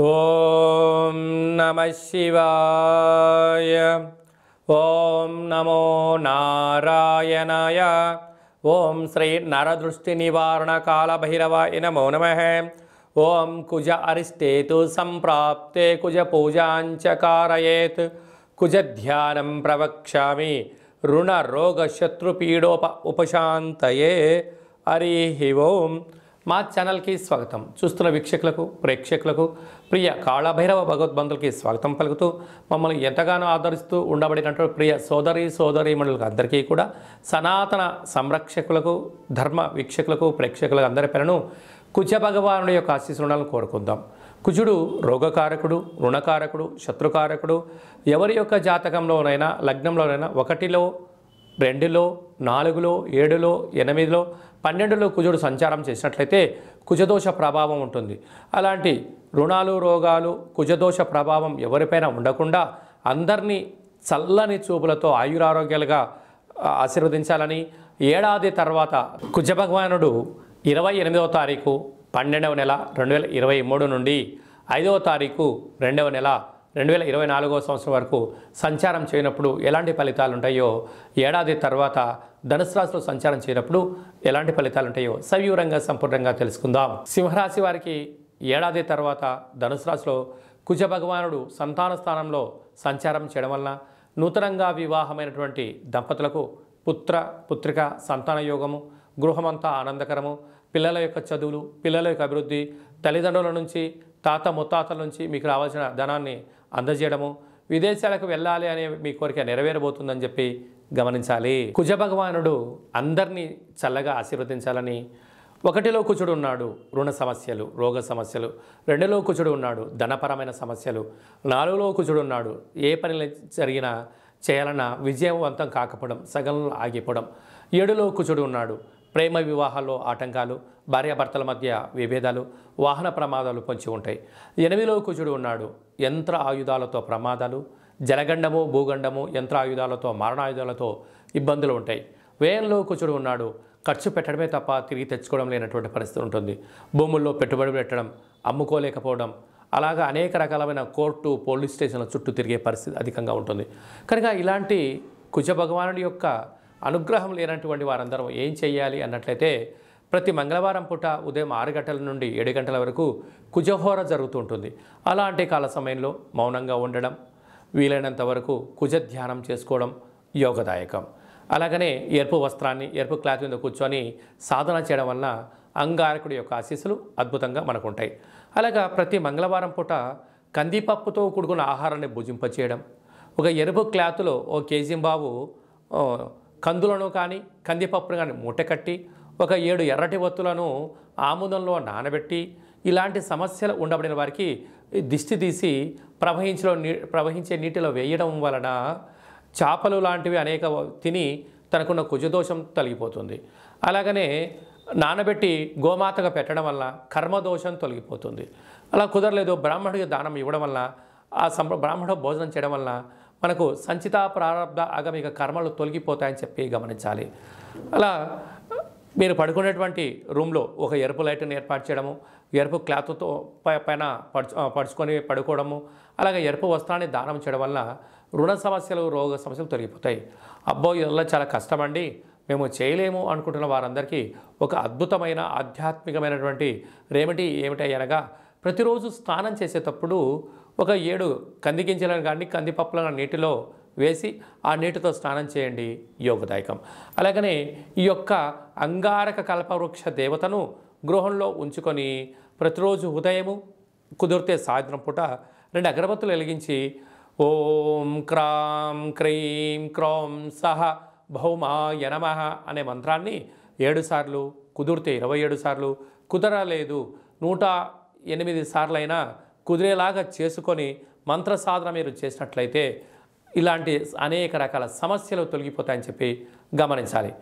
ॐ नमः शिवाय ॐ नमो नारायणाय ॐ श्रीनरदृष्टिनिवारणकालभैरवाय नमो नमः ॐ कुज अरिष्टेतु सम्प्राप्ते कुजपूजाञ्च कारयेत् कुजध्यानं प्रवक्ष्यामि ऋणरोगशत्रुपीडोप उपशान्तये हरिः ओम् మా ఛానల్కి స్వాగతం చూస్తున్న వీక్షకులకు ప్రేక్షకులకు ప్రియ కాళభైరవ భగవద్బంధులకి స్వాగతం పలుకుతూ మమ్మల్ని ఎంతగానో ఆదరిస్తూ ఉండబడినటువంటి ప్రియ సోదరి సోదరి మండలికి అందరికీ కూడా సనాతన సంరక్షకులకు ధర్మ వీక్షకులకు ప్రేక్షకులకు అందరి పేరును కుజ భగవానుడి యొక్క ఆశీస్సులను కోరుకుందాం కుజుడు రోగకారకుడు రుణకారకుడు శత్రుకారకుడు ఎవరి యొక్క జాతకంలోనైనా లగ్నంలోనైనా ఒకటిలో రెండులో నాలుగులో ఏడులో ఎనిమిదిలో పన్నెండులో కుజుడు సంచారం చేసినట్లయితే కుజదోష ప్రభావం ఉంటుంది అలాంటి రుణాలు రోగాలు కుజదోష ప్రభావం ఎవరిపైన ఉండకుండా అందరినీ చల్లని చూపులతో ఆయురారోగ్యాలుగా ఆశీర్వదించాలని ఏడాది తర్వాత కుజభగవానుడు ఇరవై ఎనిమిదవ తారీఖు పన్నెండవ నెల రెండు వేల ఇరవై మూడు నుండి ఐదవ తారీఖు రెండవ నెల రెండు వేల ఇరవై నాలుగో సంవత్సరం వరకు సంచారం చేయనప్పుడు ఎలాంటి ఫలితాలు ఉంటాయో ఏడాది తర్వాత ధనుసు రాశిలో సంచారం చేయనప్పుడు ఎలాంటి ఫలితాలు ఉంటాయో సవివరంగా సంపూర్ణంగా తెలుసుకుందాం సింహరాశి వారికి ఏడాది తర్వాత ధనుసు రాశిలో కుజ భగవానుడు సంతాన స్థానంలో సంచారం చేయడం వలన నూతనంగా వివాహమైనటువంటి దంపతులకు పుత్ర పుత్రిక సంతాన యోగము గృహమంతా ఆనందకరము పిల్లల యొక్క చదువులు పిల్లల యొక్క అభివృద్ధి తల్లిదండ్రుల నుంచి తాత ముత్తాతల నుంచి మీకు రావాల్సిన ధనాన్ని అందజేయడము విదేశాలకు వెళ్ళాలి అనే మీ కోరిక నెరవేరబోతుందని చెప్పి గమనించాలి కుజ భగవానుడు అందరినీ చల్లగా ఆశీర్వదించాలని ఒకటిలో కుచుడు ఉన్నాడు రుణ సమస్యలు రోగ సమస్యలు రెండులో కుచుడు ఉన్నాడు ధనపరమైన సమస్యలు నాలుగులో కుచుడు ఉన్నాడు ఏ పని జరిగినా చేయాలన్నా విజయవంతం కాకపోవడం సగంలో ఆగిపోవడం ఏడులో కుచుడు ఉన్నాడు ప్రేమ వివాహాల్లో ఆటంకాలు భార్యాభర్తల మధ్య విభేదాలు వాహన ప్రమాదాలు పొంచి ఉంటాయి ఎనిమిదిలో కుజుడు ఉన్నాడు యంత్ర ఆయుధాలతో ప్రమాదాలు జలగండము భూగండము యంత్ర ఆయుధాలతో ఆయుధాలతో ఇబ్బందులు ఉంటాయి వేయంలో కుచుడు ఉన్నాడు ఖర్చు పెట్టడమే తప్ప తిరిగి తెచ్చుకోవడం లేనటువంటి పరిస్థితి ఉంటుంది భూముల్లో పెట్టుబడి పెట్టడం అమ్ముకోలేకపోవడం అలాగా అనేక రకాలమైన కోర్టు పోలీస్ స్టేషన్ల చుట్టూ తిరిగే పరిస్థితి అధికంగా ఉంటుంది కనుక ఇలాంటి కుజ భగవానుడి యొక్క అనుగ్రహం లేనటువంటి వారందరం ఏం చేయాలి అన్నట్లయితే ప్రతి మంగళవారం పూట ఉదయం ఆరు గంటల నుండి ఏడు గంటల వరకు కుజహోర జరుగుతూ ఉంటుంది అలాంటి కాల సమయంలో మౌనంగా ఉండడం వీలైనంత వరకు కుజ ధ్యానం చేసుకోవడం యోగదాయకం అలాగనే ఎరుపు వస్త్రాన్ని ఎరుపు క్లాత్ మీద కూర్చొని సాధన చేయడం వలన అంగారకుడి యొక్క ఆశీస్సులు అద్భుతంగా మనకుంటాయి అలాగా ప్రతి మంగళవారం పూట కందిపప్పుతో కూడుకున్న ఆహారాన్ని భుజింపచేయడం ఒక ఎరుపు క్లాత్లో ఓ కేజీంబాబు కందులను కానీ కందిపప్పును కానీ మూటకట్టి ఒక ఏడు ఎర్రటి వత్తులను ఆముదంలో నానబెట్టి ఇలాంటి సమస్యలు ఉండబడిన వారికి దిష్టి తీసి ప్రవహించలో నీ ప్రవహించే నీటిలో వేయడం వలన చేపలు లాంటివి అనేక తిని తనకున్న కుజదోషం తొలగిపోతుంది అలాగనే నానబెట్టి గోమాతగా పెట్టడం వల్ల కర్మదోషం తొలగిపోతుంది అలా కుదరలేదు బ్రాహ్మణుడికి దానం ఇవ్వడం వల్ల ఆ సం బ్రాహ్మణ భోజనం చేయడం వల్ల మనకు సంచిత ప్రారంభ ఆగమిక కర్మలు తొలగిపోతాయని చెప్పి గమనించాలి అలా మీరు పడుకునేటువంటి రూమ్లో ఒక ఎరుపు లైట్ని ఏర్పాటు చేయడము ఎరుపు క్లాత్తో పైన పడుచు పడుచుకొని పడుకోవడము అలాగే ఎరుపు వస్త్రాన్ని దానం చేయడం వల్ల రుణ సమస్యలు రోగ సమస్యలు తొలగిపోతాయి అబ్బో ఇదల్లా చాలా కష్టమండి మేము చేయలేము అనుకుంటున్న వారందరికీ ఒక అద్భుతమైన ఆధ్యాత్మికమైనటువంటి రెమెడీ ఏమిటనగా ప్రతిరోజు స్నానం చేసేటప్పుడు ఒక ఏడు కంది గింజలను కానీ కందిపప్పులను నీటిలో వేసి ఆ నీటితో స్నానం చేయండి యోగదాయకం అలాగనే ఈ యొక్క అంగారక కల్పవృక్ష దేవతను గృహంలో ఉంచుకొని ప్రతిరోజు ఉదయము కుదిరితే సాయంత్రం పూట రెండు అగరబత్తులు వెలిగించి ఓం క్రాం క్రీం క్రోం సహ భౌమా యనమ అనే మంత్రాన్ని ఏడుసార్లు కుదిరితే ఇరవై ఏడు సార్లు కుదరలేదు నూట ఎనిమిది సార్లైనా కుదిరేలాగా చేసుకొని మంత్ర సాధన మీరు చేసినట్లయితే ఇలాంటి అనేక రకాల సమస్యలు తొలగిపోతాయని చెప్పి గమనించాలి